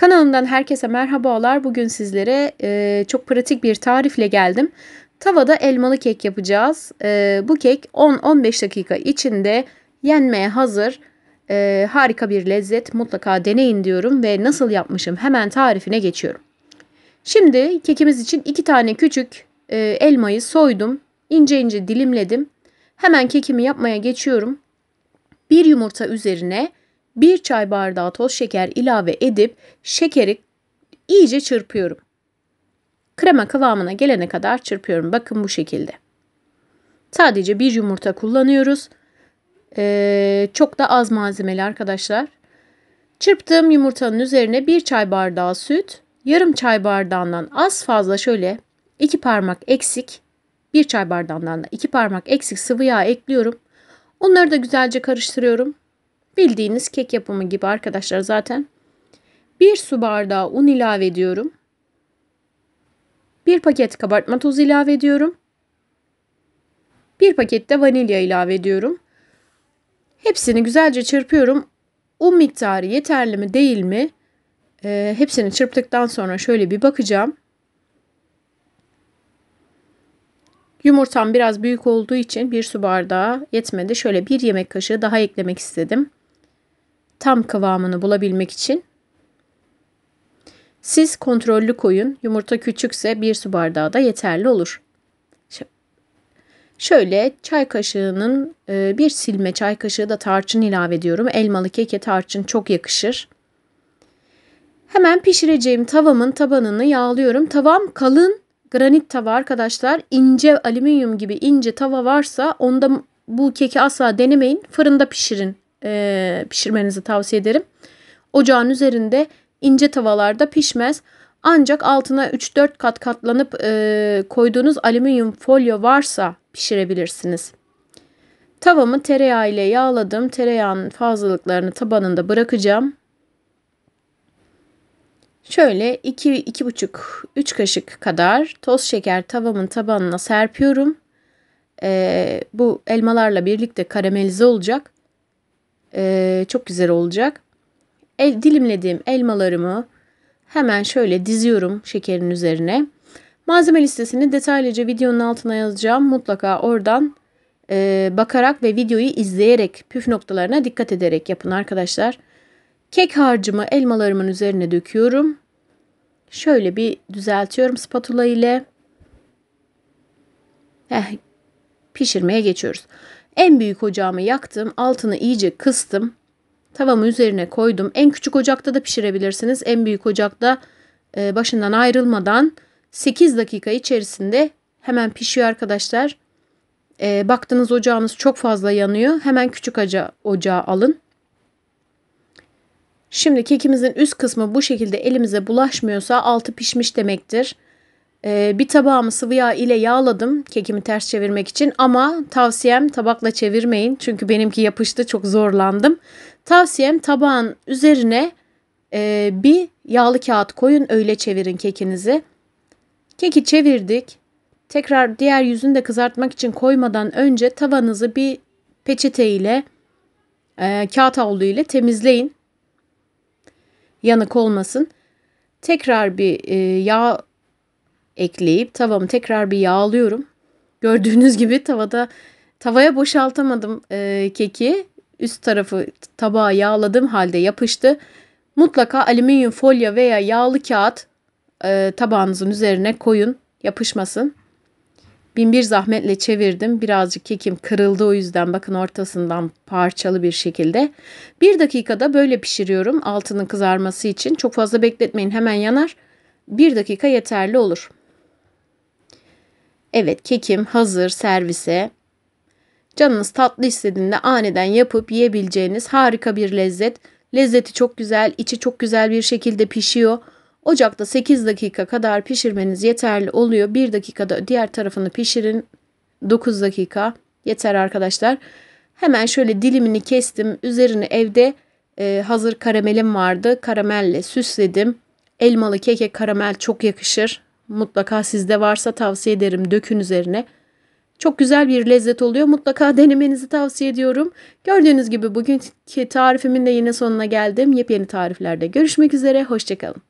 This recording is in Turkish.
Kanalımdan herkese merhabalar. Bugün sizlere e, çok pratik bir tarifle geldim. Tavada elmalı kek yapacağız. E, bu kek 10-15 dakika içinde yenmeye hazır. E, harika bir lezzet. Mutlaka deneyin diyorum ve nasıl yapmışım hemen tarifine geçiyorum. Şimdi kekimiz için iki tane küçük e, elmayı soydum. İnce ince dilimledim. Hemen kekimi yapmaya geçiyorum. Bir yumurta üzerine 1 çay bardağı toz şeker ilave edip şekeri iyice çırpıyorum. Krema kıvamına gelene kadar çırpıyorum. Bakın bu şekilde. Sadece bir yumurta kullanıyoruz. Ee, çok da az malzemeli arkadaşlar. Çırptığım yumurtanın üzerine 1 çay bardağı süt, yarım çay bardağından az fazla şöyle 2 parmak eksik, 1 çay bardağından da 2 parmak eksik sıvı yağ ekliyorum. Onları da güzelce karıştırıyorum. Bildiğiniz kek yapımı gibi arkadaşlar zaten. Bir su bardağı un ilave ediyorum. Bir paket kabartma tozu ilave ediyorum. Bir paket de vanilya ilave ediyorum. Hepsini güzelce çırpıyorum. Un miktarı yeterli mi değil mi? E, hepsini çırptıktan sonra şöyle bir bakacağım. Yumurtam biraz büyük olduğu için bir su bardağı yetmedi. Şöyle bir yemek kaşığı daha eklemek istedim tam kıvamını bulabilmek için siz kontrollü koyun. Yumurta küçükse bir su bardağı da yeterli olur. Şöyle çay kaşığının e, bir silme çay kaşığı da tarçın ilave ediyorum. Elmalı keke tarçın çok yakışır. Hemen pişireceğim tavamın tabanını yağlıyorum. Tavam kalın granit tava arkadaşlar. İnce alüminyum gibi ince tava varsa onda bu keki asla denemeyin. Fırında pişirin e, pişirmenizi tavsiye ederim. Ocağın üzerinde ince tavalarda pişmez. Ancak altına 3-4 kat katlanıp e, koyduğunuz alüminyum folyo varsa pişirebilirsiniz. Tavamı tereyağı ile yağladım. Tereyağının fazlalıklarını tabanında bırakacağım. Şöyle 2-2,5-3 kaşık kadar toz şeker tavamın tabanına serpiyorum. Ee, bu elmalarla birlikte karamelize olacak e, çok güzel olacak. El, dilimlediğim elmalarımı hemen şöyle diziyorum şekerin üzerine. Malzeme listesini detaylıca videonun altına yazacağım. Mutlaka oradan e, bakarak ve videoyu izleyerek püf noktalarına dikkat ederek yapın arkadaşlar. Kek harcımı elmalarımın üzerine döküyorum. Şöyle bir düzeltiyorum spatula ile. Heh, pişirmeye geçiyoruz. En büyük ocağımı yaktım. Altını iyice kıstım. Tavamı üzerine koydum. En küçük ocakta da pişirebilirsiniz. En büyük ocakta e, başından ayrılmadan 8 dakika içerisinde hemen pişiyor arkadaşlar. E, baktınız ocağınız çok fazla yanıyor. Hemen küçük oca ocağı alın. Şimdi kekimizin üst kısmı bu şekilde elimize bulaşmıyorsa altı pişmiş demektir. Ee, bir tabağımı sıvı yağ ile yağladım kekimi ters çevirmek için ama tavsiyem tabakla çevirmeyin çünkü benimki yapıştı çok zorlandım. Tavsiyem tabağın üzerine e, bir yağlı kağıt koyun öyle çevirin kekinizi. Keki çevirdik. Tekrar diğer yüzünü de kızartmak için koymadan önce tavanızı bir peçete ile e, kağıt havlu ile temizleyin. Yanık olmasın. Tekrar bir e, yağ ekleyip tavamı tekrar bir yağlıyorum. Gördüğünüz gibi tavada tavaya boşaltamadım e, keki. Üst tarafı tabağa yağladığım halde yapıştı. Mutlaka alüminyum folya veya yağlı kağıt e, tabağınızın üzerine koyun yapışmasın. Bin bir zahmetle çevirdim. Birazcık kekim kırıldı o yüzden bakın ortasından parçalı bir şekilde. Bir dakikada böyle pişiriyorum altının kızarması için. Çok fazla bekletmeyin hemen yanar. Bir dakika yeterli olur. Evet kekim hazır servise. Canınız tatlı istediğinde aniden yapıp yiyebileceğiniz harika bir lezzet. Lezzeti çok güzel, içi çok güzel bir şekilde pişiyor. Ocakta 8 dakika kadar pişirmeniz yeterli oluyor. 1 dakikada diğer tarafını pişirin. 9 dakika yeter arkadaşlar. Hemen şöyle dilimini kestim. Üzerine evde e, hazır karamelim vardı. Karamelle süsledim. Elmalı keke karamel çok yakışır. Mutlaka sizde varsa tavsiye ederim dökün üzerine. Çok güzel bir lezzet oluyor. Mutlaka denemenizi tavsiye ediyorum. Gördüğünüz gibi bugünkü tarifimin de yine sonuna geldim. Yepyeni tariflerde görüşmek üzere. Hoşçakalın.